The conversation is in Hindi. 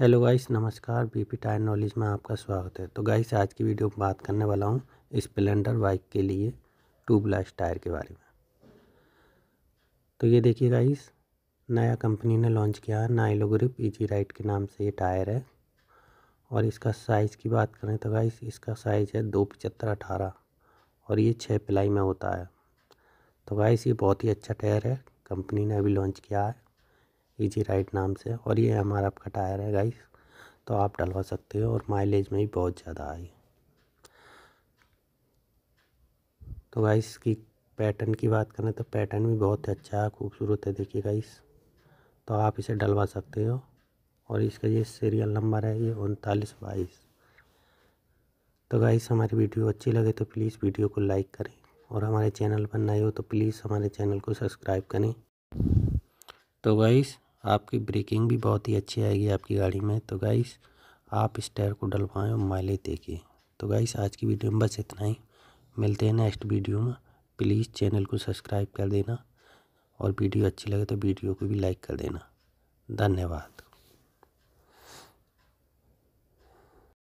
हेलो गाइस नमस्कार बीपी टायर नॉलेज में आपका स्वागत है तो गाइस आज की वीडियो में बात करने वाला हूँ स्प्लेंडर बाइक के लिए ट्यूबलाइट टायर के बारे में तो ये देखिए गाइस नया कंपनी ने लॉन्च किया है नाइलोग्रिप इजी राइट के नाम से ये टायर है और इसका साइज़ की बात करें तो गाइस इसका साइज़ है दो पचहत्तर अठारह और ये छः प्लाई में होता है तो गाइस ये बहुत ही अच्छा टायर है कंपनी ने अभी लॉन्च किया है ईजी राइड नाम से और ये हमारा आपका टायर है गाइस तो आप डलवा सकते हो और माइलेज में भी बहुत ज़्यादा आई तो गाइस की पैटर्न की बात करें तो पैटर्न भी बहुत अच्छा है खूबसूरत है देखिए गाइस तो आप इसे डलवा सकते हो और इसका ये सीरियल नंबर है ये उनतालीस बाईस तो गाइस हमारी वीडियो अच्छी लगे तो प्लीज़ वीडियो को लाइक करें और हमारे चैनल पर नए हो तो प्लीज़ हमारे चैनल को सब्सक्राइब करें तो गाइस आपकी ब्रेकिंग भी बहुत ही अच्छी आएगी आपकी गाड़ी में तो गाइस आप इस टायर को डलवाएँ और माइलेज देखिए तो गाइस आज की वीडियो में बस इतना ही मिलते हैं नेक्स्ट वीडियो में प्लीज़ चैनल को सब्सक्राइब कर देना और वीडियो अच्छी लगे तो वीडियो को भी लाइक कर देना धन्यवाद